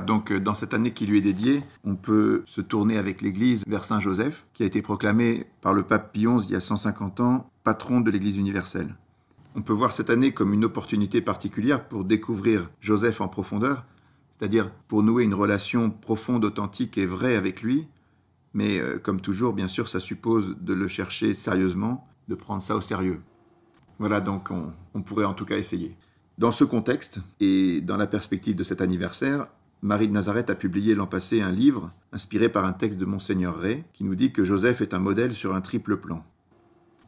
Donc euh, dans cette année qui lui est dédiée, on peut se tourner avec l'Église vers Saint Joseph, qui a été proclamé par le pape Pie il y a 150 ans patron de l'Église universelle. On peut voir cette année comme une opportunité particulière pour découvrir Joseph en profondeur, c'est-à-dire pour nouer une relation profonde, authentique et vraie avec lui. Mais euh, comme toujours, bien sûr, ça suppose de le chercher sérieusement, de prendre ça au sérieux. Voilà, donc on pourrait en tout cas essayer. Dans ce contexte et dans la perspective de cet anniversaire, Marie de Nazareth a publié l'an passé un livre inspiré par un texte de Monseigneur Ray qui nous dit que Joseph est un modèle sur un triple plan.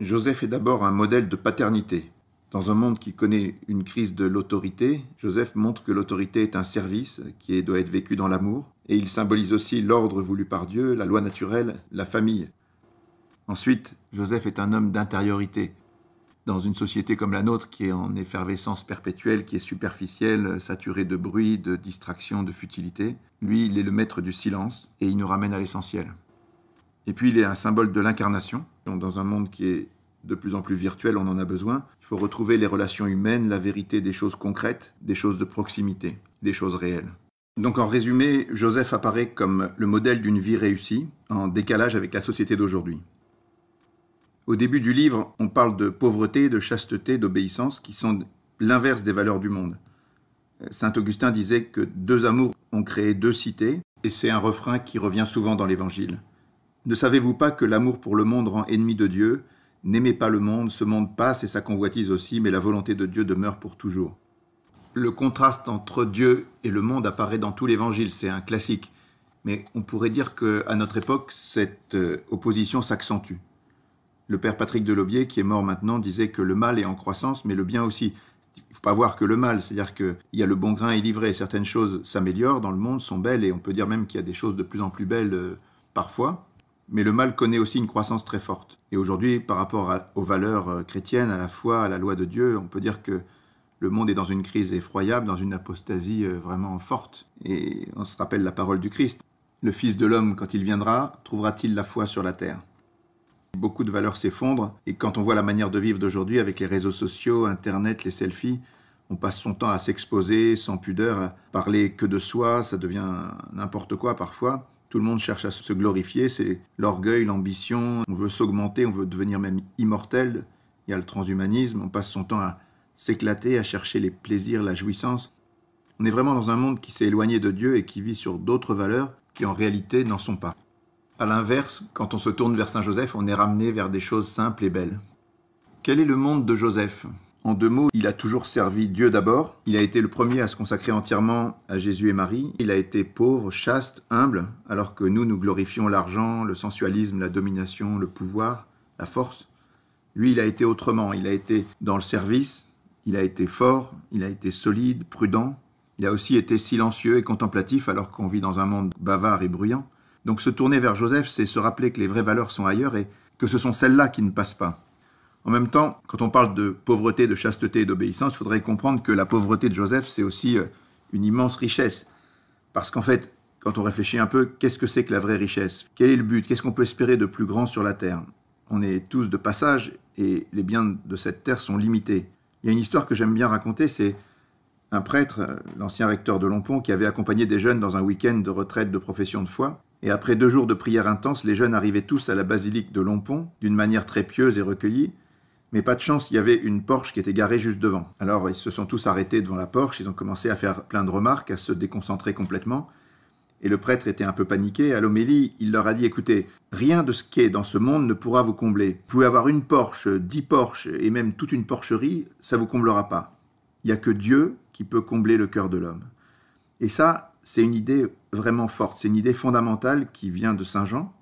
Joseph est d'abord un modèle de paternité. Dans un monde qui connaît une crise de l'autorité, Joseph montre que l'autorité est un service qui doit être vécu dans l'amour, et il symbolise aussi l'ordre voulu par Dieu, la loi naturelle, la famille. Ensuite, Joseph est un homme d'intériorité dans une société comme la nôtre qui est en effervescence perpétuelle, qui est superficielle, saturée de bruit, de distraction, de futilité. Lui, il est le maître du silence et il nous ramène à l'essentiel. Et puis, il est un symbole de l'incarnation. Dans un monde qui est de plus en plus virtuel, on en a besoin. Il faut retrouver les relations humaines, la vérité des choses concrètes, des choses de proximité, des choses réelles. Donc en résumé, Joseph apparaît comme le modèle d'une vie réussie, en décalage avec la société d'aujourd'hui. Au début du livre, on parle de pauvreté, de chasteté, d'obéissance, qui sont l'inverse des valeurs du monde. Saint Augustin disait que deux amours ont créé deux cités, et c'est un refrain qui revient souvent dans l'Évangile. Ne savez-vous pas que l'amour pour le monde rend ennemi de Dieu N'aimez pas le monde, ce monde passe et sa convoitise aussi, mais la volonté de Dieu demeure pour toujours. Le contraste entre Dieu et le monde apparaît dans tout l'Évangile, c'est un classique. Mais on pourrait dire qu'à notre époque, cette euh, opposition s'accentue. Le père Patrick Delobier, qui est mort maintenant, disait que le mal est en croissance, mais le bien aussi. Il ne faut pas voir que le mal, c'est-à-dire qu'il y a le bon grain et livré. Certaines choses s'améliorent dans le monde, sont belles, et on peut dire même qu'il y a des choses de plus en plus belles euh, parfois. Mais le mal connaît aussi une croissance très forte. Et aujourd'hui, par rapport aux valeurs euh, chrétiennes, à la foi, à la loi de Dieu, on peut dire que le monde est dans une crise effroyable, dans une apostasie euh, vraiment forte. Et on se rappelle la parole du Christ. Le Fils de l'homme, quand il viendra, trouvera-t-il la foi sur la terre Beaucoup de valeurs s'effondrent et quand on voit la manière de vivre d'aujourd'hui avec les réseaux sociaux, Internet, les selfies, on passe son temps à s'exposer sans pudeur, à parler que de soi, ça devient n'importe quoi parfois. Tout le monde cherche à se glorifier, c'est l'orgueil, l'ambition, on veut s'augmenter, on veut devenir même immortel. Il y a le transhumanisme, on passe son temps à s'éclater, à chercher les plaisirs, la jouissance. On est vraiment dans un monde qui s'est éloigné de Dieu et qui vit sur d'autres valeurs qui en réalité n'en sont pas. À l'inverse, quand on se tourne vers Saint Joseph, on est ramené vers des choses simples et belles. Quel est le monde de Joseph En deux mots, il a toujours servi Dieu d'abord. Il a été le premier à se consacrer entièrement à Jésus et Marie. Il a été pauvre, chaste, humble, alors que nous, nous glorifions l'argent, le sensualisme, la domination, le pouvoir, la force. Lui, il a été autrement. Il a été dans le service, il a été fort, il a été solide, prudent. Il a aussi été silencieux et contemplatif alors qu'on vit dans un monde bavard et bruyant. Donc se tourner vers Joseph, c'est se rappeler que les vraies valeurs sont ailleurs et que ce sont celles-là qui ne passent pas. En même temps, quand on parle de pauvreté, de chasteté et d'obéissance, il faudrait comprendre que la pauvreté de Joseph, c'est aussi euh, une immense richesse. Parce qu'en fait, quand on réfléchit un peu, qu'est-ce que c'est que la vraie richesse Quel est le but Qu'est-ce qu'on peut espérer de plus grand sur la terre On est tous de passage et les biens de cette terre sont limités. Il y a une histoire que j'aime bien raconter, c'est un prêtre, euh, l'ancien recteur de Lompon, qui avait accompagné des jeunes dans un week-end de retraite de profession de foi et après deux jours de prière intense, les jeunes arrivaient tous à la basilique de Lompon, d'une manière très pieuse et recueillie, mais pas de chance, il y avait une Porsche qui était garée juste devant. Alors ils se sont tous arrêtés devant la Porsche, ils ont commencé à faire plein de remarques, à se déconcentrer complètement, et le prêtre était un peu paniqué. À l'homélie, il leur a dit Écoutez, rien de ce qui est dans ce monde ne pourra vous combler. Vous pouvez avoir une Porsche, dix Porsches, et même toute une porcherie, ça vous comblera pas. Il n'y a que Dieu qui peut combler le cœur de l'homme. Et ça, c'est une idée vraiment forte, c'est une idée fondamentale qui vient de Saint Jean.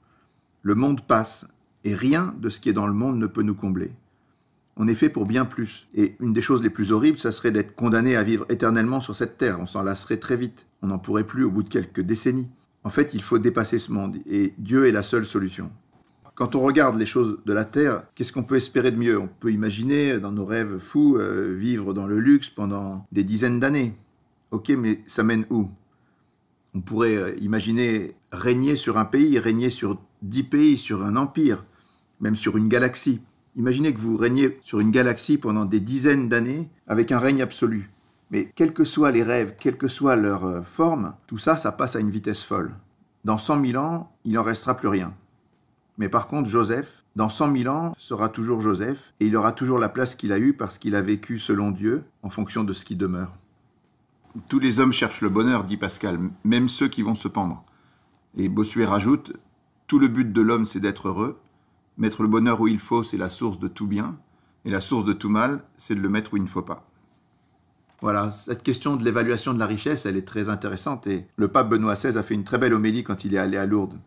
Le monde passe et rien de ce qui est dans le monde ne peut nous combler. On est fait pour bien plus. Et une des choses les plus horribles, ça serait d'être condamné à vivre éternellement sur cette terre. On s'en lasserait très vite. On n'en pourrait plus au bout de quelques décennies. En fait, il faut dépasser ce monde et Dieu est la seule solution. Quand on regarde les choses de la Terre, qu'est-ce qu'on peut espérer de mieux On peut imaginer, dans nos rêves fous, euh, vivre dans le luxe pendant des dizaines d'années. Ok, mais ça mène où on pourrait euh, imaginer régner sur un pays, régner sur dix pays, sur un empire, même sur une galaxie. Imaginez que vous régnez sur une galaxie pendant des dizaines d'années avec un règne absolu. Mais quels que soient les rêves, quelle que soit leur euh, forme, tout ça, ça passe à une vitesse folle. Dans 100 000 ans, il n'en restera plus rien. Mais par contre, Joseph, dans 100 000 ans, sera toujours Joseph, et il aura toujours la place qu'il a eue parce qu'il a vécu selon Dieu, en fonction de ce qui demeure. Tous les hommes cherchent le bonheur, dit Pascal, même ceux qui vont se pendre. Et Bossuet rajoute Tout le but de l'homme, c'est d'être heureux. Mettre le bonheur où il faut, c'est la source de tout bien. Et la source de tout mal, c'est de le mettre où il ne faut pas. Voilà, cette question de l'évaluation de la richesse, elle est très intéressante. Et le pape Benoît XVI a fait une très belle homélie quand il est allé à Lourdes.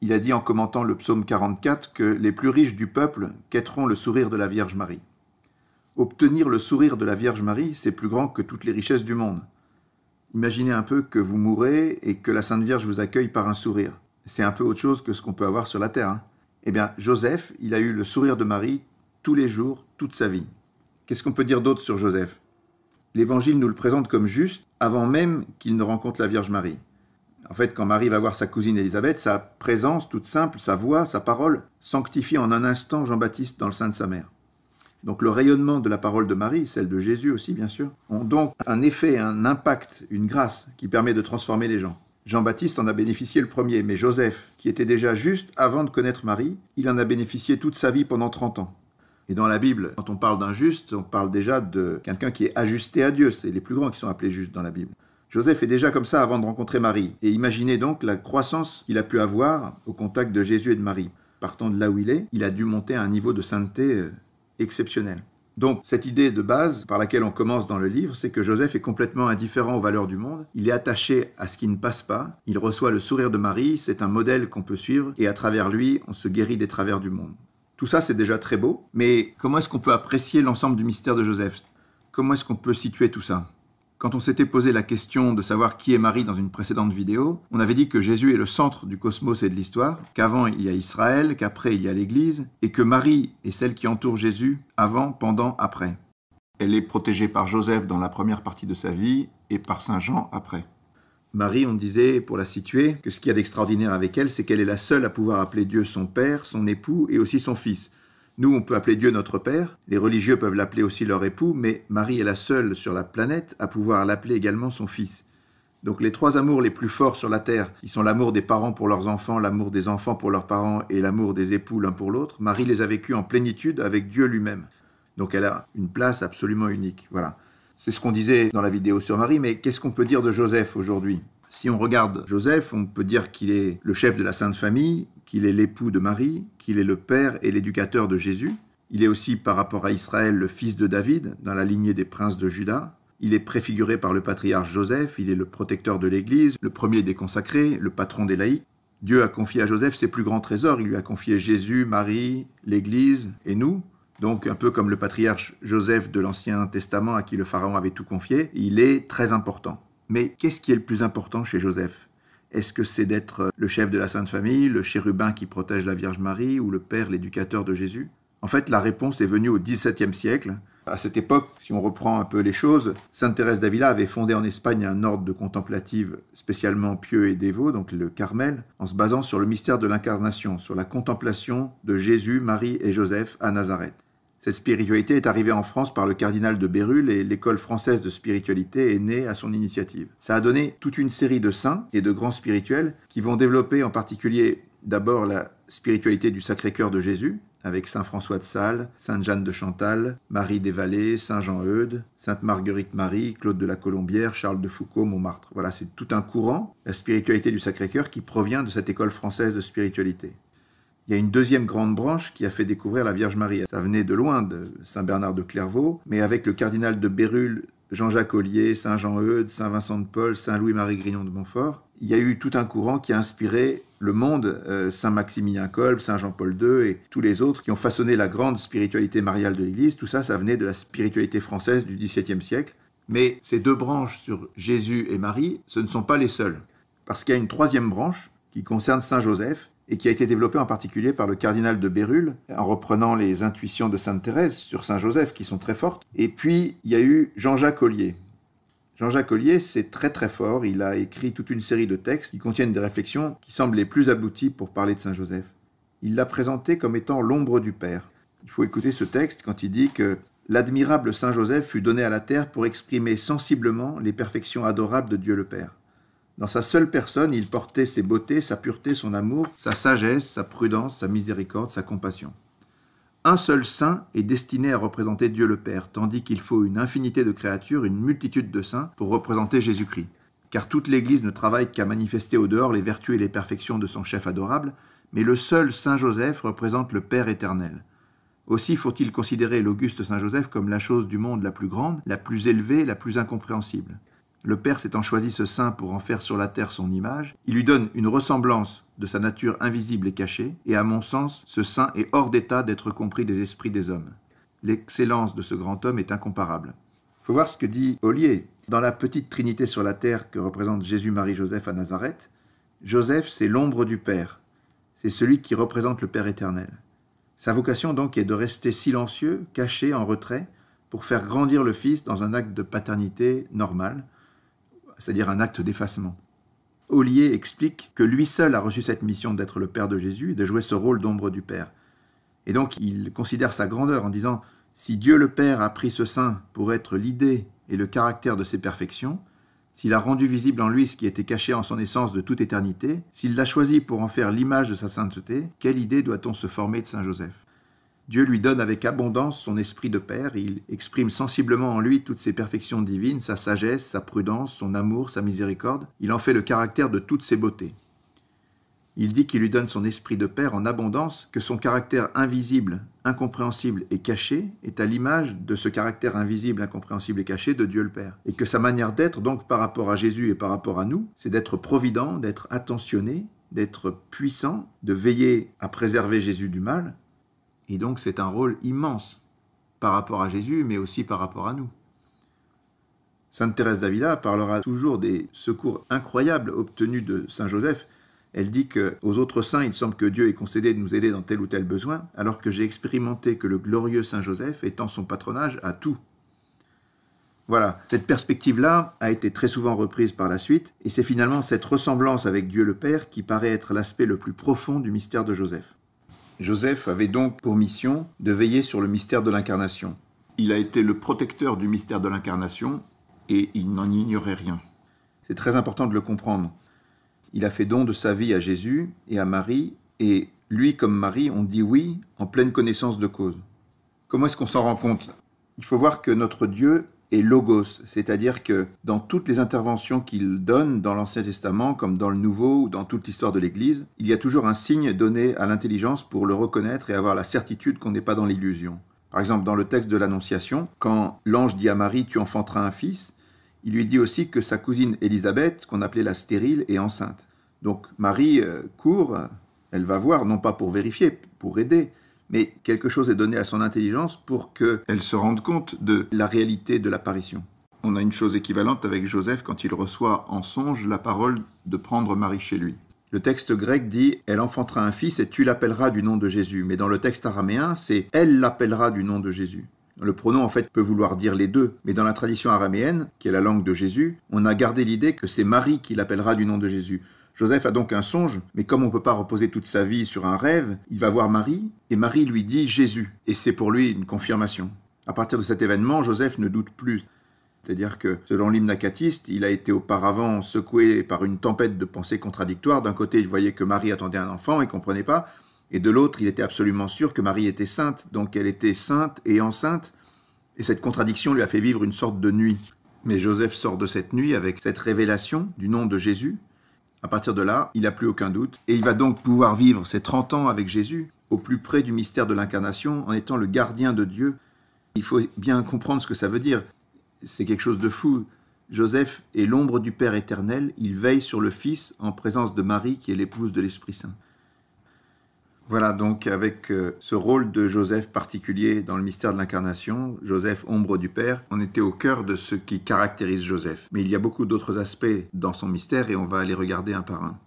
Il a dit en commentant le psaume 44 que les plus riches du peuple quêteront le sourire de la Vierge Marie. Obtenir le sourire de la Vierge Marie, c'est plus grand que toutes les richesses du monde. Imaginez un peu que vous mourrez et que la Sainte Vierge vous accueille par un sourire. C'est un peu autre chose que ce qu'on peut avoir sur la terre. Hein. Eh bien, Joseph, il a eu le sourire de Marie tous les jours, toute sa vie. Qu'est-ce qu'on peut dire d'autre sur Joseph L'Évangile nous le présente comme juste avant même qu'il ne rencontre la Vierge Marie. En fait, quand Marie va voir sa cousine Élisabeth, sa présence toute simple, sa voix, sa parole, sanctifie en un instant Jean-Baptiste dans le sein de sa mère. Donc le rayonnement de la parole de Marie, celle de Jésus aussi bien sûr, ont donc un effet, un impact, une grâce qui permet de transformer les gens. Jean-Baptiste en a bénéficié le premier, mais Joseph, qui était déjà juste avant de connaître Marie, il en a bénéficié toute sa vie pendant 30 ans. Et dans la Bible, quand on parle d'un juste, on parle déjà de quelqu'un qui est ajusté à Dieu. C'est les plus grands qui sont appelés justes dans la Bible. Joseph est déjà comme ça avant de rencontrer Marie. Et imaginez donc la croissance qu'il a pu avoir au contact de Jésus et de Marie. Partant de là où il est, il a dû monter à un niveau de sainteté euh, exceptionnel. Donc cette idée de base par laquelle on commence dans le livre, c'est que Joseph est complètement indifférent aux valeurs du monde, il est attaché à ce qui ne passe pas, il reçoit le sourire de Marie, c'est un modèle qu'on peut suivre, et à travers lui, on se guérit des travers du monde. Tout ça, c'est déjà très beau, mais comment est-ce qu'on peut apprécier l'ensemble du mystère de Joseph Comment est-ce qu'on peut situer tout ça quand on s'était posé la question de savoir qui est Marie dans une précédente vidéo, on avait dit que Jésus est le centre du cosmos et de l'histoire, qu'avant il y a Israël, qu'après il y a l'Église, et que Marie est celle qui entoure Jésus avant, pendant, après. Elle est protégée par Joseph dans la première partie de sa vie et par Saint Jean après. Marie, on disait, pour la situer, que ce qu'il y a d'extraordinaire avec elle, c'est qu'elle est la seule à pouvoir appeler Dieu son Père, son époux et aussi son Fils, nous, on peut appeler Dieu notre Père, les religieux peuvent l'appeler aussi leur époux, mais Marie est la seule sur la planète à pouvoir l'appeler également son fils. Donc les trois amours les plus forts sur la Terre, qui sont l'amour des parents pour leurs enfants, l'amour des enfants pour leurs parents et l'amour des époux l'un pour l'autre, Marie les a vécus en plénitude avec Dieu lui-même. Donc elle a une place absolument unique. Voilà. C'est ce qu'on disait dans la vidéo sur Marie, mais qu'est-ce qu'on peut dire de Joseph aujourd'hui si on regarde Joseph, on peut dire qu'il est le chef de la Sainte Famille, qu'il est l'époux de Marie, qu'il est le père et l'éducateur de Jésus. Il est aussi par rapport à Israël le fils de David, dans la lignée des princes de Juda. Il est préfiguré par le patriarche Joseph, il est le protecteur de l'Église, le premier des consacrés, le patron des laïcs. Dieu a confié à Joseph ses plus grands trésors, il lui a confié Jésus, Marie, l'Église et nous. Donc un peu comme le patriarche Joseph de l'Ancien Testament à qui le Pharaon avait tout confié, il est très important. Mais qu'est-ce qui est le plus important chez Joseph est-ce que c'est d'être euh, le chef de la Sainte Famille, le chérubin qui protège la Vierge Marie ou le Père, l'éducateur de Jésus En fait, la réponse est venue au XVIIe siècle. À cette époque, si on reprend un peu les choses, Sainte Thérèse d'Avila avait fondé en Espagne un ordre de contemplative spécialement pieux et dévot, donc le Carmel, en se basant sur le mystère de l'incarnation, sur la contemplation de Jésus, Marie et Joseph à Nazareth. Cette spiritualité est arrivée en France par le cardinal de Bérulle et l'école française de spiritualité est née à son initiative. Ça a donné toute une série de saints et de grands spirituels qui vont développer en particulier d'abord la spiritualité du Sacré-Cœur de Jésus, avec Saint François de Sales, Sainte Jeanne de Chantal, Marie des Vallées, Saint Jean Eudes, Sainte Marguerite Marie, Claude de la Colombière, Charles de Foucault, Montmartre. Voilà, c'est tout un courant, la spiritualité du Sacré-Cœur, qui provient de cette école française de spiritualité. Il y a une deuxième grande branche qui a fait découvrir la Vierge Marie. Ça venait de loin, de Saint Bernard de Clairvaux, mais avec le cardinal de Bérulle, Jean-Jacques Ollier, Saint Jean Eudes, Saint Vincent de Paul, Saint Louis-Marie Grignon de Montfort, il y a eu tout un courant qui a inspiré le monde, euh, Saint Maximilien Kolb, Saint Jean-Paul II et tous les autres qui ont façonné la grande spiritualité mariale de l'Église. Tout ça, ça venait de la spiritualité française du XVIIe siècle. Mais ces deux branches sur Jésus et Marie, ce ne sont pas les seules. Parce qu'il y a une troisième branche qui concerne Saint Joseph, et qui a été développé en particulier par le cardinal de Bérulle, en reprenant les intuitions de Sainte Thérèse sur Saint Joseph, qui sont très fortes. Et puis, il y a eu Jean-Jacques Ollier. Jean-Jacques Ollier, c'est très très fort, il a écrit toute une série de textes qui contiennent des réflexions qui semblent les plus abouties pour parler de Saint Joseph. Il l'a présenté comme étant l'ombre du Père. Il faut écouter ce texte quand il dit que l'admirable Saint Joseph fut donné à la terre pour exprimer sensiblement les perfections adorables de Dieu le Père. Dans sa seule personne, il portait ses beautés, sa pureté, son amour, sa sagesse, sa prudence, sa miséricorde, sa compassion. Un seul saint est destiné à représenter Dieu le Père, tandis qu'il faut une infinité de créatures, une multitude de saints pour représenter Jésus-Christ. Car toute l'Église ne travaille qu'à manifester au dehors les vertus et les perfections de son chef adorable, mais le seul Saint Joseph représente le Père éternel. Aussi faut-il considérer l'auguste Saint Joseph comme la chose du monde la plus grande, la plus élevée, la plus incompréhensible. Le Père s'étant choisi ce saint pour en faire sur la terre son image, il lui donne une ressemblance de sa nature invisible et cachée, et à mon sens, ce saint est hors d'état d'être compris des esprits des hommes. L'excellence de ce grand homme est incomparable. Faut voir ce que dit Ollier. Dans la petite trinité sur la terre que représente Jésus-Marie-Joseph à Nazareth, Joseph, c'est l'ombre du Père. C'est celui qui représente le Père éternel. Sa vocation donc est de rester silencieux, caché, en retrait, pour faire grandir le Fils dans un acte de paternité normal, c'est-à-dire un acte d'effacement. Ollier explique que lui seul a reçu cette mission d'être le Père de Jésus et de jouer ce rôle d'ombre du Père. Et donc il considère sa grandeur en disant Si Dieu le Père a pris ce saint pour être l'idée et le caractère de ses perfections, s'il a rendu visible en lui ce qui était caché en son essence de toute éternité, s'il l'a choisi pour en faire l'image de sa sainteté, quelle idée doit-on se former de Saint Joseph Dieu lui donne avec abondance son esprit de Père, il exprime sensiblement en lui toutes ses perfections divines, sa sagesse, sa prudence, son amour, sa miséricorde, il en fait le caractère de toutes ses beautés. Il dit qu'il lui donne son esprit de Père en abondance, que son caractère invisible, incompréhensible et caché est à l'image de ce caractère invisible, incompréhensible et caché de Dieu le Père. Et que sa manière d'être, donc par rapport à Jésus et par rapport à nous, c'est d'être provident, d'être attentionné, d'être puissant, de veiller à préserver Jésus du mal, et donc c'est un rôle immense par rapport à Jésus, mais aussi par rapport à nous. Sainte Thérèse d'Avila parlera toujours des secours incroyables obtenus de Saint Joseph. Elle dit que aux autres saints, il semble que Dieu ait concédé de nous aider dans tel ou tel besoin, alors que j'ai expérimenté que le glorieux Saint Joseph étend son patronage à tout. Voilà, cette perspective-là a été très souvent reprise par la suite, et c'est finalement cette ressemblance avec Dieu le Père qui paraît être l'aspect le plus profond du mystère de Joseph. Joseph avait donc pour mission de veiller sur le mystère de l'incarnation. Il a été le protecteur du mystère de l'incarnation et il n'en ignorait rien. C'est très important de le comprendre. Il a fait don de sa vie à Jésus et à Marie et lui comme Marie ont dit oui en pleine connaissance de cause. Comment est-ce qu'on s'en rend compte Il faut voir que notre Dieu et logos, c'est-à-dire que dans toutes les interventions qu'il donne dans l'Ancien Testament, comme dans le Nouveau ou dans toute l'histoire de l'Église, il y a toujours un signe donné à l'intelligence pour le reconnaître et avoir la certitude qu'on n'est pas dans l'illusion. Par exemple, dans le texte de l'Annonciation, quand l'ange dit à Marie Tu enfanteras un fils, il lui dit aussi que sa cousine Élisabeth, qu'on appelait la stérile, est enceinte. Donc Marie euh, court, elle va voir, non pas pour vérifier, pour aider, mais quelque chose est donné à son intelligence pour qu'elle se rende compte de la réalité de l'apparition. On a une chose équivalente avec Joseph quand il reçoit en songe la parole de prendre Marie chez lui. Le texte grec dit Elle enfantera un fils et tu l'appelleras du nom de Jésus. Mais dans le texte araméen, c'est Elle l'appellera du nom de Jésus. Le pronom en fait peut vouloir dire les deux, mais dans la tradition araméenne, qui est la langue de Jésus, on a gardé l'idée que c'est Marie qui l'appellera du nom de Jésus. Joseph a donc un songe, mais comme on ne peut pas reposer toute sa vie sur un rêve, il va voir Marie, et Marie lui dit Jésus, et c'est pour lui une confirmation. À partir de cet événement, Joseph ne doute plus. C'est-à-dire que, selon l'hymnacatiste, il a été auparavant secoué par une tempête de pensées contradictoires. D'un côté, il voyait que Marie attendait un enfant et comprenait pas, et de l'autre, il était absolument sûr que Marie était sainte, donc elle était sainte et enceinte, et cette contradiction lui a fait vivre une sorte de nuit. Mais Joseph sort de cette nuit avec cette révélation du nom de Jésus, à partir de là, il n'a plus aucun doute, et il va donc pouvoir vivre ses 30 ans avec Jésus, au plus près du mystère de l'incarnation, en étant le gardien de Dieu. Il faut bien comprendre ce que ça veut dire. C'est quelque chose de fou. Joseph est l'ombre du Père éternel, il veille sur le Fils en présence de Marie qui est l'épouse de l'Esprit Saint. Voilà donc avec euh, ce rôle de Joseph particulier dans le mystère de l'incarnation, Joseph ombre du Père, on était au cœur de ce qui caractérise Joseph. Mais il y a beaucoup d'autres aspects dans son mystère et on va les regarder un par un.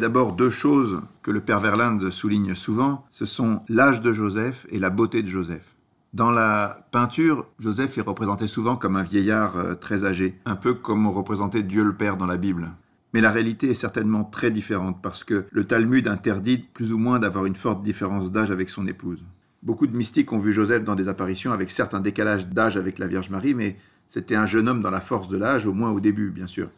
D'abord deux choses que le Père Verland souligne souvent, ce sont l'âge de Joseph et la beauté de Joseph. Dans la peinture, Joseph est représenté souvent comme un vieillard euh, très âgé, un peu comme on représentait Dieu le Père dans la Bible. Mais la réalité est certainement très différente parce que le Talmud interdit plus ou moins d'avoir une forte différence d'âge avec son épouse. Beaucoup de mystiques ont vu Joseph dans des apparitions avec certes un décalage d'âge avec la Vierge Marie, mais c'était un jeune homme dans la force de l'âge, au moins au début, bien sûr.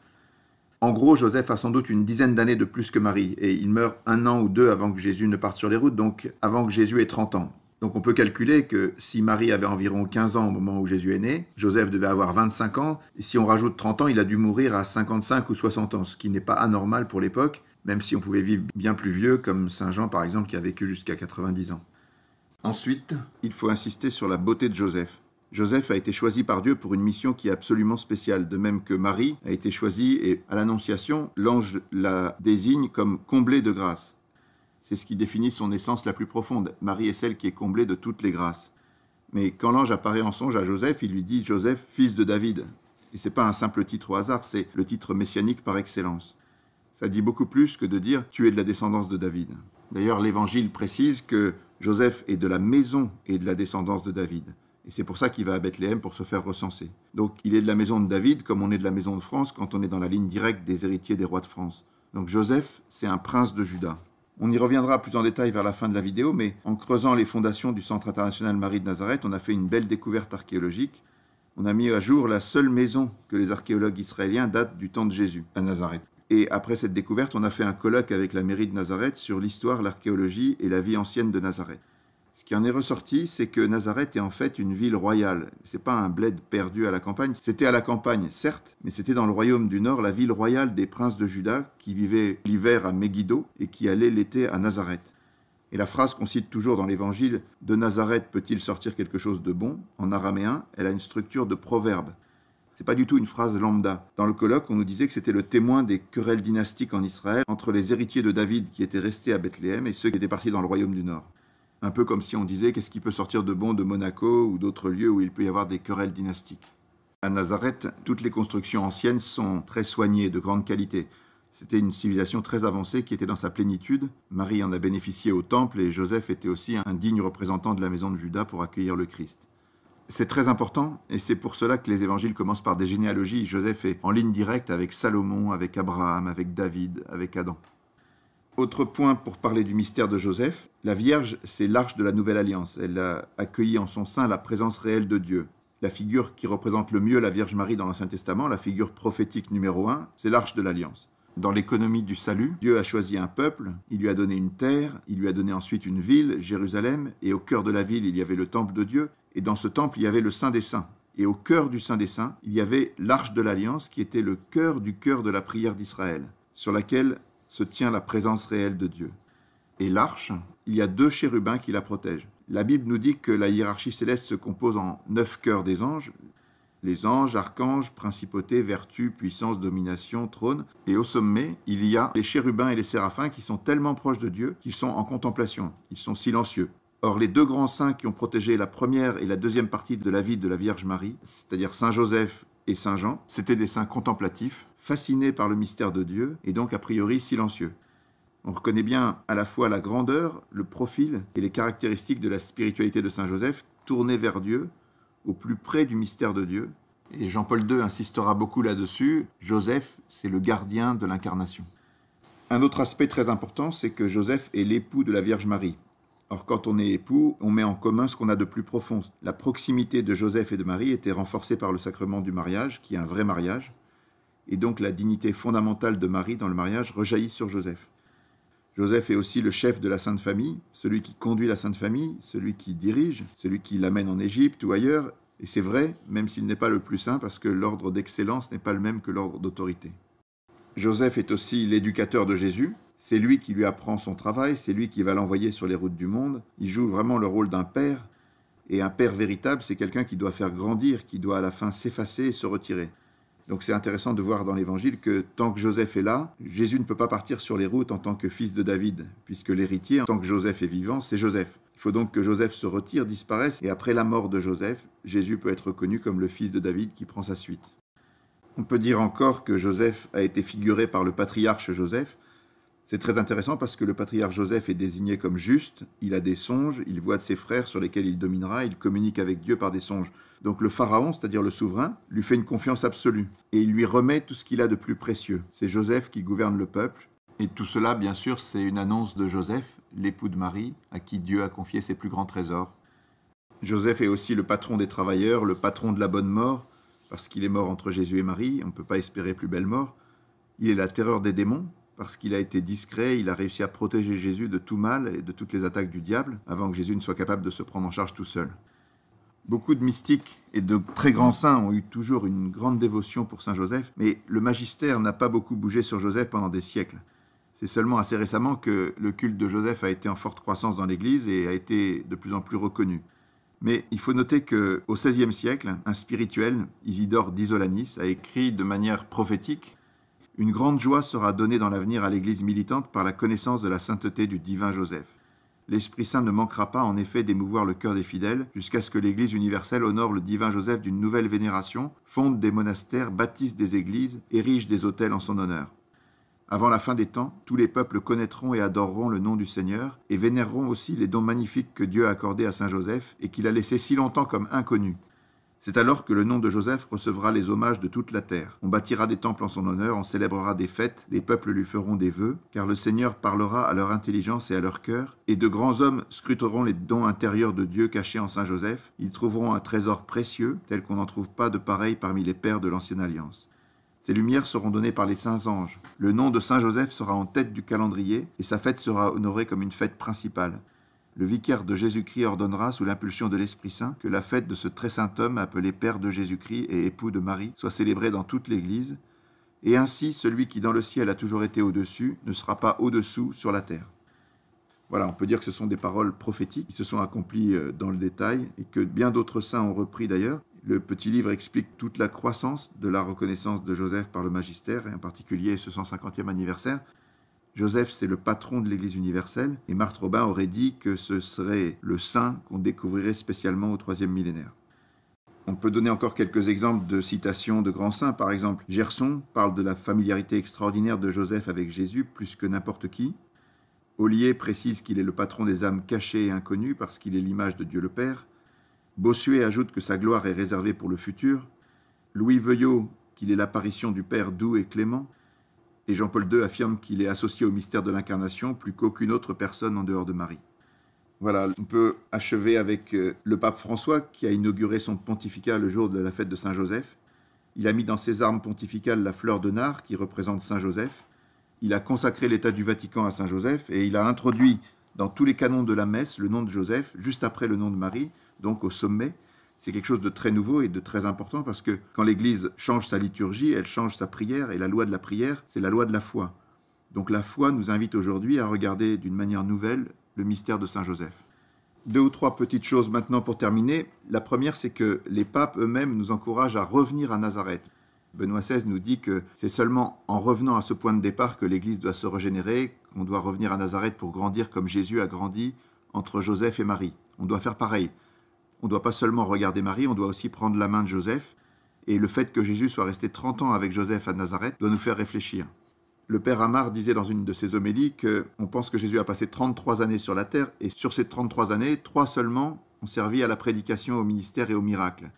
En gros, Joseph a sans doute une dizaine d'années de plus que Marie, et il meurt un an ou deux avant que Jésus ne parte sur les routes, donc avant que Jésus ait 30 ans. Donc on peut calculer que si Marie avait environ 15 ans au moment où Jésus est né, Joseph devait avoir 25 ans, et si on rajoute 30 ans, il a dû mourir à 55 ou 60 ans, ce qui n'est pas anormal pour l'époque, même si on pouvait vivre bien plus vieux, comme Saint Jean par exemple qui a vécu jusqu'à 90 ans. Ensuite, il faut insister sur la beauté de Joseph. Joseph a été choisi par Dieu pour une mission qui est absolument spéciale, de même que Marie a été choisie et à l'Annonciation, l'ange la désigne comme comblée de grâce. C'est ce qui définit son essence la plus profonde. Marie est celle qui est comblée de toutes les grâces. Mais quand l'ange apparaît en songe à Joseph, il lui dit Joseph, fils de David. Et c'est pas un simple titre au hasard, c'est le titre messianique par excellence. Ça dit beaucoup plus que de dire tu es de la descendance de David. D'ailleurs, l'évangile précise que Joseph est de la maison et de la descendance de David. Et c'est pour ça qu'il va à Bethléem pour se faire recenser. Donc il est de la maison de David comme on est de la maison de France quand on est dans la ligne directe des héritiers des rois de France. Donc Joseph, c'est un prince de Juda. On y reviendra plus en détail vers la fin de la vidéo, mais en creusant les fondations du Centre international Marie de Nazareth, on a fait une belle découverte archéologique. On a mis à jour la seule maison que les archéologues israéliens datent du temps de Jésus à Nazareth. Et après cette découverte, on a fait un colloque avec la mairie de Nazareth sur l'histoire, l'archéologie et la vie ancienne de Nazareth. Ce qui en est ressorti, c'est que Nazareth est en fait une ville royale. Ce n'est pas un bled perdu à la campagne. C'était à la campagne, certes, mais c'était dans le royaume du Nord, la ville royale des princes de Juda qui vivaient l'hiver à Megiddo et qui allaient l'été à Nazareth. Et la phrase qu'on cite toujours dans l'évangile De Nazareth peut-il sortir quelque chose de bon En araméen, elle a une structure de proverbe. C'est pas du tout une phrase lambda. Dans le colloque, on nous disait que c'était le témoin des querelles dynastiques en Israël entre les héritiers de David qui étaient restés à Bethléem et ceux qui étaient partis dans le royaume du Nord un peu comme si on disait qu'est-ce qui peut sortir de bon de Monaco ou d'autres lieux où il peut y avoir des querelles dynastiques. À Nazareth, toutes les constructions anciennes sont très soignées, de grande qualité. C'était une civilisation très avancée qui était dans sa plénitude. Marie en a bénéficié au temple et Joseph était aussi un digne représentant de la maison de Judas pour accueillir le Christ. C'est très important et c'est pour cela que les évangiles commencent par des généalogies. Joseph est en ligne directe avec Salomon, avec Abraham, avec David, avec Adam. Autre point pour parler du mystère de Joseph, la Vierge, c'est l'arche de la Nouvelle Alliance. Elle a accueilli en son sein la présence réelle de Dieu. La figure qui représente le mieux la Vierge Marie dans l'Ancien Testament, la figure prophétique numéro un, c'est l'arche de l'Alliance. Dans l'économie du salut, Dieu a choisi un peuple, il lui a donné une terre, il lui a donné ensuite une ville, Jérusalem, et au cœur de la ville, il y avait le temple de Dieu, et dans ce temple, il y avait le Saint des Saints. Et au cœur du Saint des Saints, il y avait l'arche de l'Alliance qui était le cœur du cœur de la prière d'Israël, sur laquelle se tient la présence réelle de Dieu. Et l'arche, il y a deux chérubins qui la protègent. La Bible nous dit que la hiérarchie céleste se compose en neuf cœurs des anges, les anges, archanges, principautés, vertus, puissances, domination, trône. Et au sommet, il y a les chérubins et les séraphins qui sont tellement proches de Dieu qu'ils sont en contemplation, ils sont silencieux. Or, les deux grands saints qui ont protégé la première et la deuxième partie de la vie de la Vierge Marie, c'est-à-dire Saint Joseph et Saint Jean, c'étaient des saints contemplatifs fasciné par le mystère de Dieu et donc a priori silencieux. On reconnaît bien à la fois la grandeur, le profil et les caractéristiques de la spiritualité de Saint Joseph tourné vers Dieu, au plus près du mystère de Dieu. Et Jean-Paul II insistera beaucoup là-dessus, Joseph, c'est le gardien de l'incarnation. Un autre aspect très important, c'est que Joseph est l'époux de la Vierge Marie. Or, quand on est époux, on met en commun ce qu'on a de plus profond. La proximité de Joseph et de Marie était renforcée par le sacrement du mariage, qui est un vrai mariage et donc la dignité fondamentale de Marie dans le mariage rejaillit sur Joseph. Joseph est aussi le chef de la Sainte Famille, celui qui conduit la Sainte Famille, celui qui dirige, celui qui l'amène en Égypte ou ailleurs, et c'est vrai, même s'il n'est pas le plus saint, parce que l'ordre d'excellence n'est pas le même que l'ordre d'autorité. Joseph est aussi l'éducateur de Jésus, c'est lui qui lui apprend son travail, c'est lui qui va l'envoyer sur les routes du monde, il joue vraiment le rôle d'un père, et un père véritable, c'est quelqu'un qui doit faire grandir, qui doit à la fin s'effacer et se retirer. Donc c'est intéressant de voir dans l'Évangile que tant que Joseph est là, Jésus ne peut pas partir sur les routes en tant que fils de David, puisque l'héritier, en tant que Joseph est vivant, c'est Joseph. Il faut donc que Joseph se retire, disparaisse, et après la mort de Joseph, Jésus peut être reconnu comme le fils de David qui prend sa suite. On peut dire encore que Joseph a été figuré par le patriarche Joseph, c'est très intéressant parce que le patriarche Joseph est désigné comme juste, il a des songes, il voit de ses frères sur lesquels il dominera, il communique avec Dieu par des songes. Donc le pharaon, c'est-à-dire le souverain, lui fait une confiance absolue et il lui remet tout ce qu'il a de plus précieux. C'est Joseph qui gouverne le peuple. Et tout cela, bien sûr, c'est une annonce de Joseph, l'époux de Marie, à qui Dieu a confié ses plus grands trésors. Joseph est aussi le patron des travailleurs, le patron de la bonne mort, parce qu'il est mort entre Jésus et Marie, on ne peut pas espérer plus belle mort. Il est la terreur des démons, parce qu'il a été discret, il a réussi à protéger Jésus de tout mal et de toutes les attaques du diable avant que Jésus ne soit capable de se prendre en charge tout seul. Beaucoup de mystiques et de très grands saints ont eu toujours une grande dévotion pour Saint Joseph, mais le magistère n'a pas beaucoup bougé sur Joseph pendant des siècles. C'est seulement assez récemment que le culte de Joseph a été en forte croissance dans l'Église et a été de plus en plus reconnu. Mais il faut noter qu'au XVIe siècle, un spirituel, Isidore d'Isolanis, a écrit de manière prophétique une grande joie sera donnée dans l'avenir à l'Église militante par la connaissance de la sainteté du divin Joseph. L'Esprit Saint ne manquera pas en effet d'émouvoir le cœur des fidèles jusqu'à ce que l'Église universelle honore le divin Joseph d'une nouvelle vénération, fonde des monastères, bâtisse des églises, érige des autels en son honneur. Avant la fin des temps, tous les peuples connaîtront et adoreront le nom du Seigneur et vénéreront aussi les dons magnifiques que Dieu a accordés à Saint Joseph et qu'il a laissés si longtemps comme inconnus. C'est alors que le nom de Joseph recevra les hommages de toute la terre. On bâtira des temples en son honneur, on célébrera des fêtes, les peuples lui feront des vœux, car le Seigneur parlera à leur intelligence et à leur cœur, et de grands hommes scruteront les dons intérieurs de Dieu cachés en Saint Joseph. Ils trouveront un trésor précieux, tel qu'on n'en trouve pas de pareil parmi les pères de l'Ancienne Alliance. Ces lumières seront données par les saints anges. Le nom de Saint Joseph sera en tête du calendrier et sa fête sera honorée comme une fête principale le vicaire de Jésus-Christ ordonnera, sous l'impulsion de l'Esprit Saint, que la fête de ce très saint homme, appelé Père de Jésus-Christ et époux de Marie, soit célébrée dans toute l'Église, et ainsi celui qui dans le ciel a toujours été au-dessus ne sera pas au-dessous sur la terre. Voilà, on peut dire que ce sont des paroles prophétiques qui se sont accomplies euh, dans le détail et que bien d'autres saints ont repris d'ailleurs. Le petit livre explique toute la croissance de la reconnaissance de Joseph par le magistère et en particulier ce 150e anniversaire. Joseph, c'est le patron de l'Église universelle, et Marthe Robin aurait dit que ce serait le saint qu'on découvrirait spécialement au troisième millénaire. On peut donner encore quelques exemples de citations de grands saints. Par exemple, Gerson parle de la familiarité extraordinaire de Joseph avec Jésus plus que n'importe qui. Ollier précise qu'il est le patron des âmes cachées et inconnues parce qu'il est l'image de Dieu le Père. Bossuet ajoute que sa gloire est réservée pour le futur. Louis Veuillot qu'il est l'apparition du Père doux et clément et Jean-Paul II affirme qu'il est associé au mystère de l'incarnation plus qu'aucune autre personne en dehors de Marie. Voilà, on peut achever avec euh, le pape François qui a inauguré son pontificat le jour de la fête de Saint-Joseph. Il a mis dans ses armes pontificales la fleur de nard qui représente Saint-Joseph. Il a consacré l'État du Vatican à Saint-Joseph et il a introduit dans tous les canons de la messe le nom de Joseph juste après le nom de Marie, donc au sommet c'est quelque chose de très nouveau et de très important parce que quand l'Église change sa liturgie, elle change sa prière et la loi de la prière, c'est la loi de la foi. Donc la foi nous invite aujourd'hui à regarder d'une manière nouvelle le mystère de Saint Joseph. Deux ou trois petites choses maintenant pour terminer. La première, c'est que les papes eux-mêmes nous encouragent à revenir à Nazareth. Benoît XVI nous dit que c'est seulement en revenant à ce point de départ que l'Église doit se régénérer, qu'on doit revenir à Nazareth pour grandir comme Jésus a grandi entre Joseph et Marie. On doit faire pareil on ne doit pas seulement regarder Marie, on doit aussi prendre la main de Joseph. Et le fait que Jésus soit resté 30 ans avec Joseph à Nazareth doit nous faire réfléchir. Le père Amar disait dans une de ses homélies qu'on pense que Jésus a passé 33 années sur la terre, et sur ces 33 années, trois seulement ont servi à la prédication, au ministère et au miracle.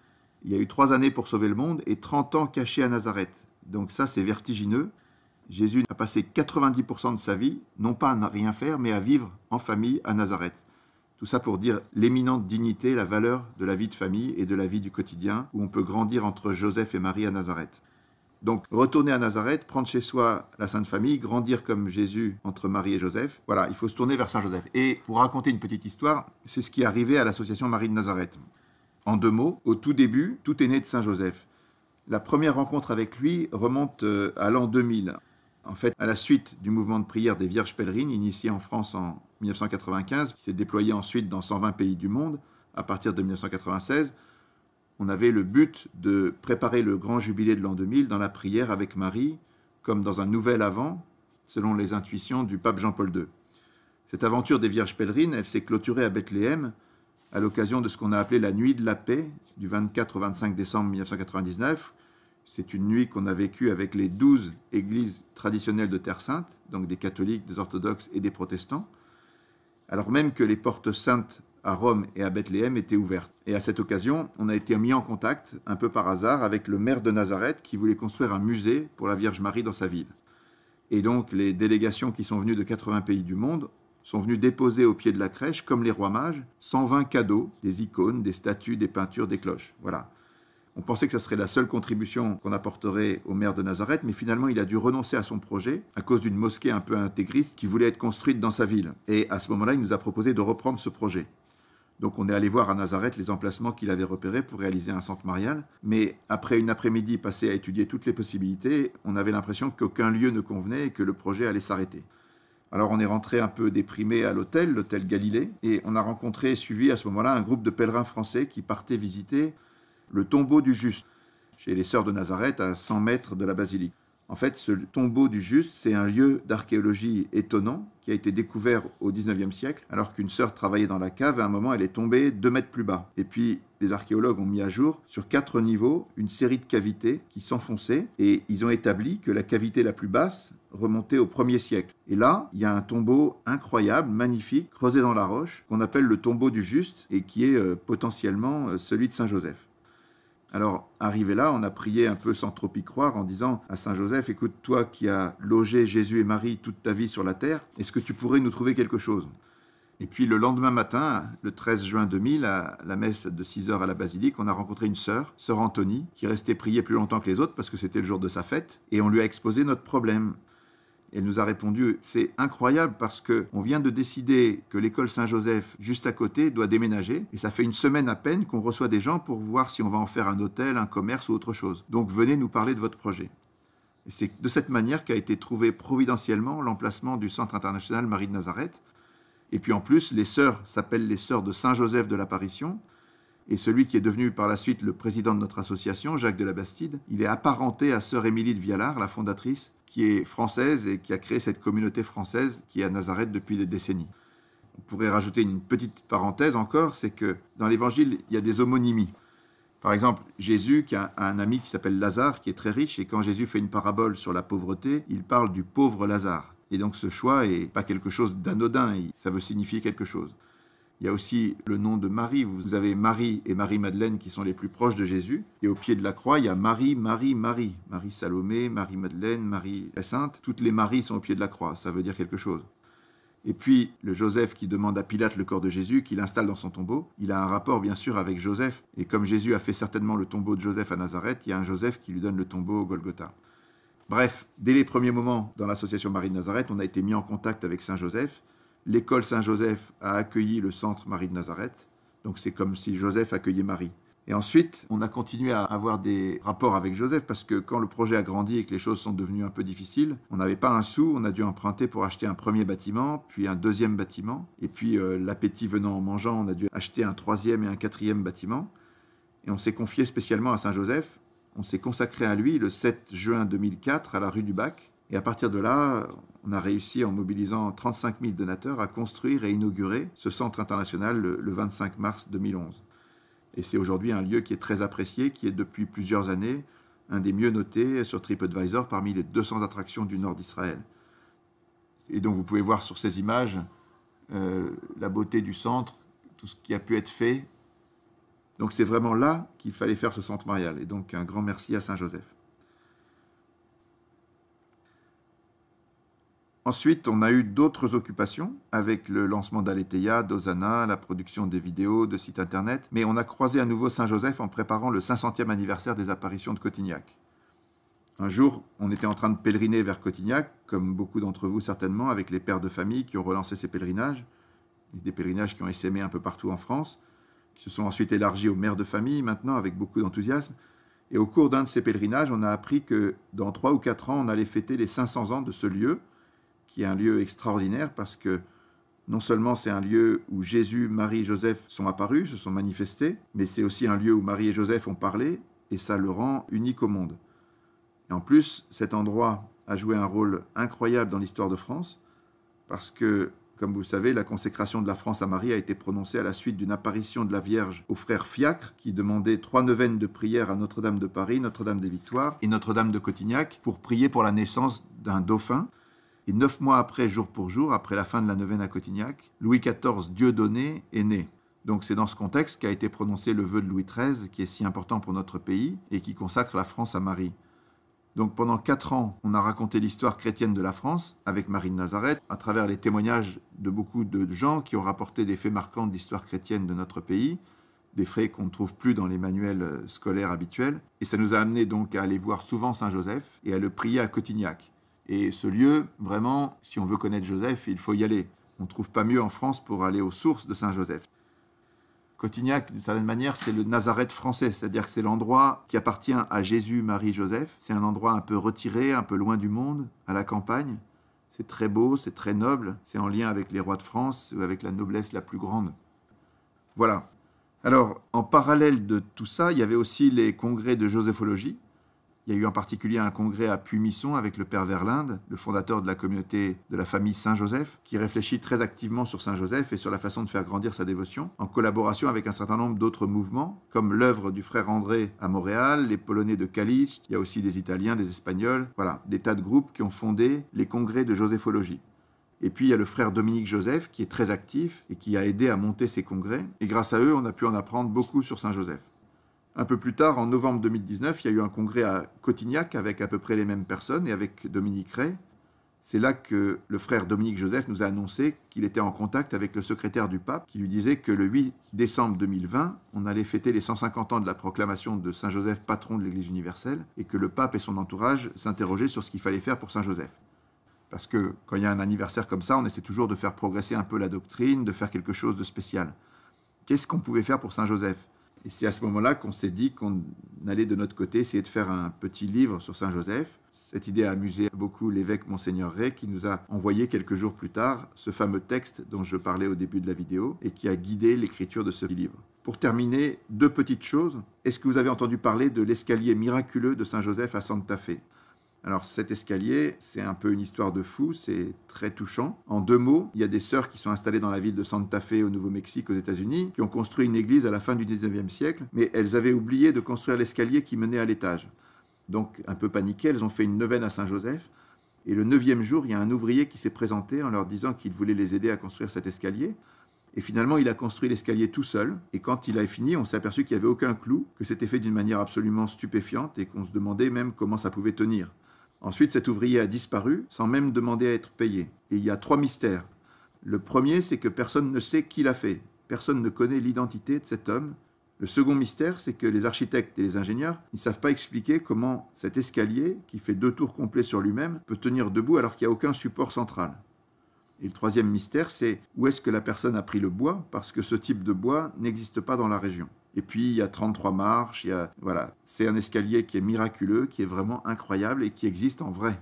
Il y a eu trois années pour sauver le monde et 30 ans cachés à Nazareth. Donc ça, c'est vertigineux. Jésus a passé 90% de sa vie, non pas à ne rien faire, mais à vivre en famille à Nazareth. Tout ça pour dire l'éminente dignité, la valeur de la vie de famille et de la vie du quotidien où on peut grandir entre Joseph et Marie à Nazareth. Donc retourner à Nazareth, prendre chez soi la Sainte Famille, grandir comme Jésus entre Marie et Joseph. Voilà, il faut se tourner vers Saint Joseph. Et pour raconter une petite histoire, c'est ce qui est arrivé à l'association Marie de Nazareth. En deux mots, au tout début, tout est né de Saint Joseph. La première rencontre avec lui remonte euh, à l'an 2000. En fait, à la suite du mouvement de prière des Vierges pèlerines, initié en France en 1995, qui s'est déployé ensuite dans 120 pays du monde, à partir de 1996, on avait le but de préparer le grand jubilé de l'an 2000 dans la prière avec Marie, comme dans un nouvel avant, selon les intuitions du pape Jean-Paul II. Cette aventure des Vierges pèlerines, elle s'est clôturée à Bethléem à l'occasion de ce qu'on a appelé la Nuit de la Paix du 24 au 25 décembre 1999, c'est une nuit qu'on a vécue avec les douze églises traditionnelles de Terre Sainte, donc des catholiques, des orthodoxes et des protestants, alors même que les portes saintes à Rome et à Bethléem étaient ouvertes. Et à cette occasion, on a été mis en contact, un peu par hasard, avec le maire de Nazareth qui voulait construire un musée pour la Vierge Marie dans sa ville. Et donc les délégations qui sont venues de 80 pays du monde sont venues déposer au pied de la crèche, comme les rois mages, 120 cadeaux, des icônes, des statues, des peintures, des cloches. Voilà. On pensait que ce serait la seule contribution qu'on apporterait au maire de Nazareth, mais finalement il a dû renoncer à son projet à cause d'une mosquée un peu intégriste qui voulait être construite dans sa ville. Et à ce moment-là, il nous a proposé de reprendre ce projet. Donc on est allé voir à Nazareth les emplacements qu'il avait repérés pour réaliser un centre marial. Mais après une après-midi passée à étudier toutes les possibilités, on avait l'impression qu'aucun lieu ne convenait et que le projet allait s'arrêter. Alors on est rentré un peu déprimé à l'hôtel, l'hôtel Galilée, et on a rencontré et suivi à ce moment-là un groupe de pèlerins français qui partaient visiter le tombeau du juste, chez les sœurs de Nazareth, à 100 mètres de la basilique. En fait, ce tombeau du juste, c'est un lieu d'archéologie étonnant qui a été découvert au 19e siècle, alors qu'une sœur travaillait dans la cave, et à un moment, elle est tombée 2 mètres plus bas. Et puis, les archéologues ont mis à jour, sur quatre niveaux, une série de cavités qui s'enfonçaient, et ils ont établi que la cavité la plus basse remontait au 1er siècle. Et là, il y a un tombeau incroyable, magnifique, creusé dans la roche, qu'on appelle le tombeau du juste, et qui est euh, potentiellement euh, celui de Saint-Joseph. Alors, arrivé là, on a prié un peu sans trop y croire en disant à Saint Joseph, écoute, toi qui as logé Jésus et Marie toute ta vie sur la terre, est-ce que tu pourrais nous trouver quelque chose et puis le lendemain matin, le 13 juin 2000, à la messe de 6 heures à la basilique, on a rencontré une sœur, sœur Anthony, qui restait prier plus longtemps que les autres parce que c'était le jour de sa fête, et on lui a exposé notre problème. Elle nous a répondu C'est incroyable parce qu'on vient de décider que l'école Saint-Joseph, juste à côté, doit déménager. Et ça fait une semaine à peine qu'on reçoit des gens pour voir si on va en faire un hôtel, un commerce ou autre chose. Donc venez nous parler de votre projet. Et c'est de cette manière qu'a été trouvé providentiellement l'emplacement du Centre international Marie de Nazareth. Et puis en plus, les sœurs s'appellent les sœurs de Saint-Joseph de l'Apparition. Et celui qui est devenu par la suite le président de notre association, Jacques de la Bastide, il est apparenté à sœur Émilie de Vialard, la fondatrice, qui est française et qui a créé cette communauté française qui est à Nazareth depuis des décennies. On pourrait rajouter une petite parenthèse encore, c'est que dans l'Évangile, il y a des homonymies. Par exemple, Jésus qui a un ami qui s'appelle Lazare, qui est très riche, et quand Jésus fait une parabole sur la pauvreté, il parle du pauvre Lazare. Et donc ce choix n'est pas quelque chose d'anodin, ça veut signifier quelque chose. Il y a aussi le nom de Marie. Vous avez Marie et Marie-Madeleine qui sont les plus proches de Jésus. Et au pied de la croix, il y a Marie, Marie, Marie. Marie Salomé, Marie-Madeleine, Marie Sainte. Toutes les Maries sont au pied de la croix. Ça veut dire quelque chose. Et puis, le Joseph qui demande à Pilate le corps de Jésus, qu'il installe dans son tombeau, il a un rapport bien sûr avec Joseph. Et comme Jésus a fait certainement le tombeau de Joseph à Nazareth, il y a un Joseph qui lui donne le tombeau au Golgotha. Bref, dès les premiers moments dans l'association Marie de Nazareth, on a été mis en contact avec Saint Joseph l'école Saint-Joseph a accueilli le centre Marie de Nazareth. Donc c'est comme si Joseph accueillait Marie. Et ensuite, on a continué à avoir des rapports avec Joseph parce que quand le projet a grandi et que les choses sont devenues un peu difficiles, on n'avait pas un sou, on a dû emprunter pour acheter un premier bâtiment, puis un deuxième bâtiment, et puis euh, l'appétit venant en mangeant, on a dû acheter un troisième et un quatrième bâtiment. Et on s'est confié spécialement à Saint-Joseph. On s'est consacré à lui le 7 juin 2004 à la rue du Bac. Et à partir de là, on a réussi en mobilisant 35 000 donateurs à construire et inaugurer ce centre international le, 25 mars 2011. Et c'est aujourd'hui un lieu qui est très apprécié, qui est depuis plusieurs années un des mieux notés sur TripAdvisor parmi les 200 attractions du nord d'Israël. Et donc vous pouvez voir sur ces images euh, la beauté du centre, tout ce qui a pu être fait. Donc c'est vraiment là qu'il fallait faire ce centre marial. Et donc un grand merci à Saint-Joseph. Ensuite, on a eu d'autres occupations avec le lancement d'Aletheia, d'Osana, la production des vidéos, de sites internet, mais on a croisé à nouveau Saint-Joseph en préparant le 500e anniversaire des apparitions de Cotignac. Un jour, on était en train de pèleriner vers Cotignac, comme beaucoup d'entre vous certainement, avec les pères de famille qui ont relancé ces pèlerinages, des pèlerinages qui ont essaimé un peu partout en France, qui se sont ensuite élargis aux mères de famille maintenant avec beaucoup d'enthousiasme. Et au cours d'un de ces pèlerinages, on a appris que dans 3 ou 4 ans, on allait fêter les 500 ans de ce lieu, qui est un lieu extraordinaire parce que non seulement c'est un lieu où Jésus, Marie et Joseph sont apparus, se sont manifestés, mais c'est aussi un lieu où Marie et Joseph ont parlé, et ça le rend unique au monde. Et en plus, cet endroit a joué un rôle incroyable dans l'histoire de France, parce que, comme vous savez, la consécration de la France à Marie a été prononcée à la suite d'une apparition de la Vierge aux frère Fiacre, qui demandait trois neuvaines de prières à Notre-Dame de Paris, Notre-Dame des Victoires et Notre-Dame de Cotignac, pour prier pour la naissance d'un dauphin. Et neuf mois après, jour pour jour, après la fin de la neuvaine à Cotignac, Louis XIV, Dieu donné, est né. Donc c'est dans ce contexte qu'a été prononcé le vœu de Louis XIII, qui est si important pour notre pays et qui consacre la France à Marie. Donc pendant quatre ans, on a raconté l'histoire chrétienne de la France avec Marie de Nazareth, à travers les témoignages de beaucoup de gens qui ont rapporté des faits marquants de l'histoire chrétienne de notre pays, des faits qu'on ne trouve plus dans les manuels scolaires habituels. Et ça nous a amené donc à aller voir souvent Saint Joseph et à le prier à Cotignac. Et ce lieu, vraiment, si on veut connaître Joseph, il faut y aller. On ne trouve pas mieux en France pour aller aux sources de Saint-Joseph. Cotignac, d'une certaine manière, c'est le Nazareth français, c'est-à-dire que c'est l'endroit qui appartient à Jésus, Marie, Joseph. C'est un endroit un peu retiré, un peu loin du monde, à la campagne. C'est très beau, c'est très noble, c'est en lien avec les rois de France ou avec la noblesse la plus grande. Voilà. Alors, en parallèle de tout ça, il y avait aussi les congrès de josephologie. Il y a eu en particulier un congrès à Pumisson avec le père Verlinde, le fondateur de la communauté de la famille Saint-Joseph, qui réfléchit très activement sur Saint-Joseph et sur la façon de faire grandir sa dévotion, en collaboration avec un certain nombre d'autres mouvements, comme l'œuvre du frère André à Montréal, les Polonais de Caliste, il y a aussi des Italiens, des Espagnols, voilà, des tas de groupes qui ont fondé les congrès de joséphologie. Et puis il y a le frère Dominique Joseph qui est très actif et qui a aidé à monter ces congrès. Et grâce à eux, on a pu en apprendre beaucoup sur Saint Joseph. Un peu plus tard, en novembre 2019, il y a eu un congrès à Cotignac avec à peu près les mêmes personnes et avec Dominique Ray. C'est là que le frère Dominique Joseph nous a annoncé qu'il était en contact avec le secrétaire du pape qui lui disait que le 8 décembre 2020, on allait fêter les 150 ans de la proclamation de Saint Joseph patron de l'Église universelle et que le pape et son entourage s'interrogeaient sur ce qu'il fallait faire pour Saint Joseph. Parce que quand il y a un anniversaire comme ça, on essaie toujours de faire progresser un peu la doctrine, de faire quelque chose de spécial. Qu'est-ce qu'on pouvait faire pour Saint Joseph et c'est à ce moment-là qu'on s'est dit qu'on allait de notre côté essayer de faire un petit livre sur Saint Joseph. Cette idée a amusé beaucoup l'évêque Monseigneur Ray qui nous a envoyé quelques jours plus tard ce fameux texte dont je parlais au début de la vidéo et qui a guidé l'écriture de ce livre. Pour terminer, deux petites choses. Est-ce que vous avez entendu parler de l'escalier miraculeux de Saint Joseph à Santa Fe alors cet escalier, c'est un peu une histoire de fou, c'est très touchant. En deux mots, il y a des sœurs qui sont installées dans la ville de Santa Fe au Nouveau-Mexique aux États-Unis, qui ont construit une église à la fin du 19e siècle, mais elles avaient oublié de construire l'escalier qui menait à l'étage. Donc un peu paniquées, elles ont fait une neuvaine à Saint-Joseph. Et le neuvième jour, il y a un ouvrier qui s'est présenté en leur disant qu'il voulait les aider à construire cet escalier. Et finalement, il a construit l'escalier tout seul. Et quand il a fini, on s'est aperçu qu'il n'y avait aucun clou, que c'était fait d'une manière absolument stupéfiante et qu'on se demandait même comment ça pouvait tenir. Ensuite, cet ouvrier a disparu sans même demander à être payé. Et il y a trois mystères. Le premier, c'est que personne ne sait qui l'a fait. Personne ne connaît l'identité de cet homme. Le second mystère, c'est que les architectes et les ingénieurs ne savent pas expliquer comment cet escalier, qui fait deux tours complets sur lui-même, peut tenir debout alors qu'il n'y a aucun support central. Et le troisième mystère, c'est où est-ce que la personne a pris le bois, parce que ce type de bois n'existe pas dans la région. Et puis il y a 33 marches, il voilà, c'est un escalier qui est miraculeux, qui est vraiment incroyable et qui existe en vrai.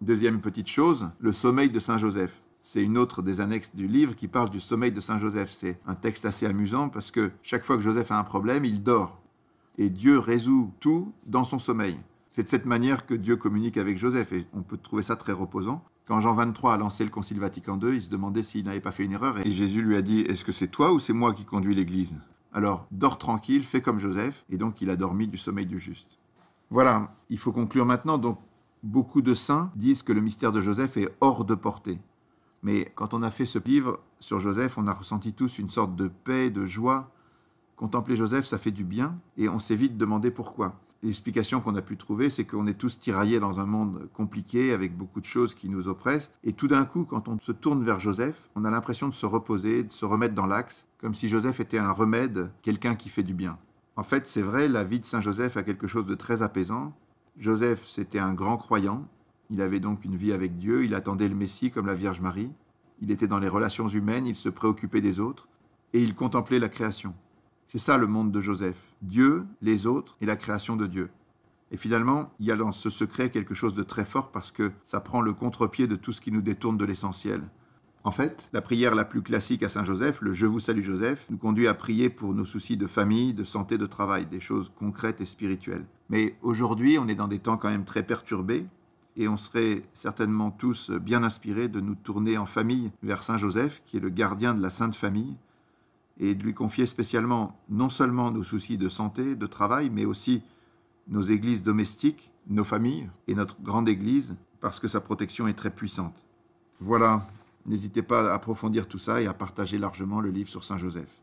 Deuxième petite chose, le sommeil de Saint Joseph. C'est une autre des annexes du livre qui parle du sommeil de Saint Joseph. C'est un texte assez amusant parce que chaque fois que Joseph a un problème, il dort. Et Dieu résout tout dans son sommeil. C'est de cette manière que Dieu communique avec Joseph et on peut trouver ça très reposant. Quand Jean 23 a lancé le Concile Vatican II, il se demandait s'il n'avait pas fait une erreur et Jésus lui a dit Est-ce que c'est toi ou c'est moi qui conduis l'Église alors, dors tranquille, fais comme Joseph. Et donc, il a dormi du sommeil du juste. Voilà, il faut conclure maintenant. Donc, beaucoup de saints disent que le mystère de Joseph est hors de portée. Mais quand on a fait ce livre sur Joseph, on a ressenti tous une sorte de paix, de joie. Contempler Joseph, ça fait du bien, et on s'est vite demandé pourquoi. L'explication qu'on a pu trouver, c'est qu'on est tous tiraillés dans un monde compliqué, avec beaucoup de choses qui nous oppressent. Et tout d'un coup, quand on se tourne vers Joseph, on a l'impression de se reposer, de se remettre dans l'axe, comme si Joseph était un remède, quelqu'un qui fait du bien. En fait, c'est vrai, la vie de Saint Joseph a quelque chose de très apaisant. Joseph, c'était un grand croyant. Il avait donc une vie avec Dieu, il attendait le Messie comme la Vierge Marie. Il était dans les relations humaines, il se préoccupait des autres, et il contemplait la création. C'est ça le monde de Joseph, Dieu, les autres et la création de Dieu. Et finalement, il y a dans ce secret quelque chose de très fort parce que ça prend le contre-pied de tout ce qui nous détourne de l'essentiel. En fait, la prière la plus classique à Saint-Joseph, le Je vous salue Joseph, nous conduit à prier pour nos soucis de famille, de santé, de travail, des choses concrètes et spirituelles. Mais aujourd'hui, on est dans des temps quand même très perturbés et on serait certainement tous bien inspirés de nous tourner en famille vers Saint-Joseph, qui est le gardien de la Sainte Famille, et de lui confier spécialement non seulement nos soucis de santé, de travail, mais aussi nos églises domestiques, nos familles et notre grande église, parce que sa protection est très puissante. Voilà, n'hésitez pas à approfondir tout ça et à partager largement le livre sur Saint Joseph.